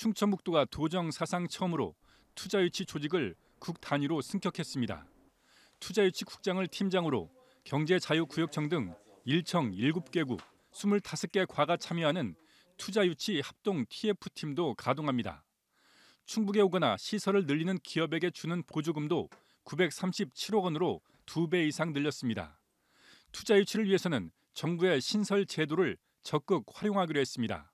충청북도가 도정 사상 처음으로 투자유치 조직을 국 단위로 승격했습니다. 투자유치 국장을 팀장으로 경제자유구역청 등 1청 7개국 25개 과가 참여하는 투자유치 합동 TF팀도 가동합니다. 충북에 오거나 시설을 늘리는 기업에게 주는 보조금도 937억 원으로 2배 이상 늘렸습니다. 투자 유치를 위해서는 정부의 신설 제도를 적극 활용하기로 했습니다.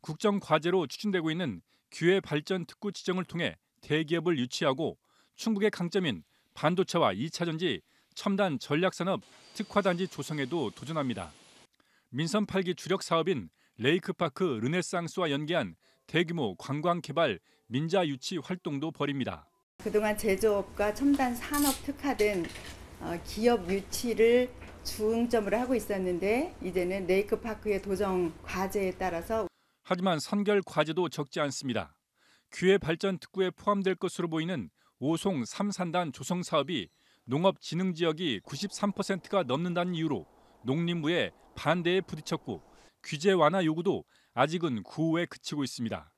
국정 과제로 추진되고 있는 기회 발전 특구 지정을 통해 대기업을 유치하고 충북의 강점인 반도체와 2차 전지, 첨단 전략산업 특화단지 조성에도 도전합니다. 민선 8기 주력 사업인 레이크파크 르네상스와 연계한 대규모 관광 개발 민자 유치 활동도 벌입니다. 그동안 제조업과 첨단 산업 특화된 어, 기업 유치를 주점으로 하고 있었는데 이제는 레이크파크의 도정 과제에 따라서 하지만 선결 과제도 적지 않습니다. 규해 발전 특구에 포함될 것으로 보이는 오송 3산단 조성 사업이 농업진흥지역이 93%가 넘는다는 이유로 농림부의 반대에 부딪혔고 규제 완화 요구도 아직은 구호에 그치고 있습니다.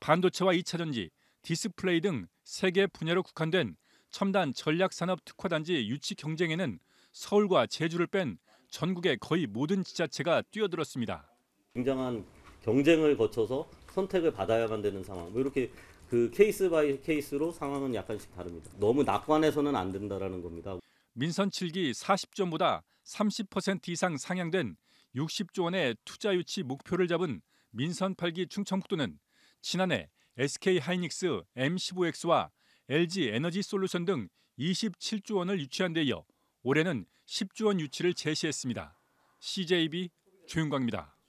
반도체와 2차전지, 디스플레이 등 세개 분야로 국한된 첨단 전략산업 특화단지 유치 경쟁에는 서울과 제주를 뺀 전국의 거의 모든 지자체가 뛰어들었습니다. 굉장한 경쟁을 거쳐서 선택을 받아야만 되는 상황. 뭐 이렇게 그 케이스 바이 케이스로 상황은 약간씩 다릅니다. 너무 낙관해서는 안 된다라는 겁니다. 민선 7기 40조보다 30% 이상 상향된 60조 원의 투자 유치 목표를 잡은 민선 8기 충청북도는 지난해 SK 하이닉스 M15X와 LG 에너지 솔루션 등 27조 원을 유치한 데 이어 올해는 10조 원 유치를 제시했습니다. CJB 조윤광입니다.